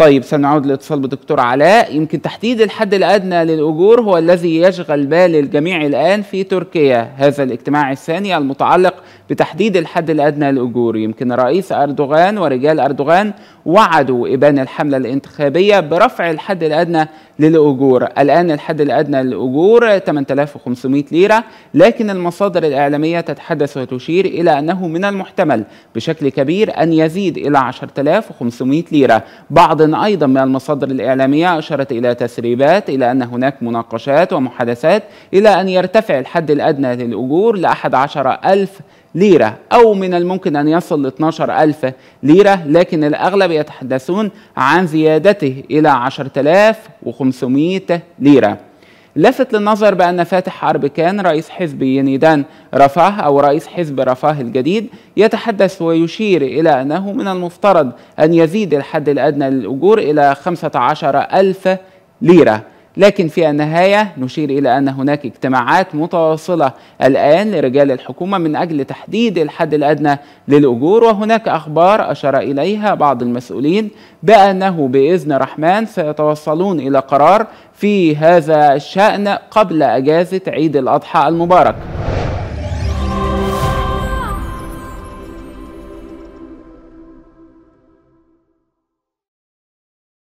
طيب سنعود للاتصال بدكتور علاء يمكن تحديد الحد الادنى للاجور هو الذي يشغل بال الجميع الان في تركيا هذا الاجتماع الثاني المتعلق بتحديد الحد الادنى للاجور يمكن رئيس اردوغان ورجال اردوغان وعدوا ابان الحمله الانتخابيه برفع الحد الادنى للاجور الان الحد الادنى للاجور 8500 ليره لكن المصادر الاعلاميه تتحدث وتشير الى انه من المحتمل بشكل كبير ان يزيد الى 10500 ليره بعض أيضا من المصادر الإعلامية أشارت إلى تسريبات إلى أن هناك مناقشات ومحادثات إلى أن يرتفع الحد الأدنى للأجور لأحد عشر ألف ليرة أو من الممكن أن يصل ل 12 ألف ليرة لكن الأغلب يتحدثون عن زيادته إلى 10500 ليرة لفت للنظر بأن فاتح أربكان رئيس حزب ينيدان رفاه أو رئيس حزب رفاه الجديد يتحدث ويشير إلى أنه من المفترض أن يزيد الحد الأدنى للأجور إلى 15 ألف ليرة لكن في النهاية نشير إلى أن هناك اجتماعات متواصلة الآن لرجال الحكومة من أجل تحديد الحد الأدنى للأجور وهناك أخبار أشار إليها بعض المسؤولين بأنه بإذن رحمن سيتوصلون إلى قرار في هذا الشأن قبل أجازة عيد الأضحى المبارك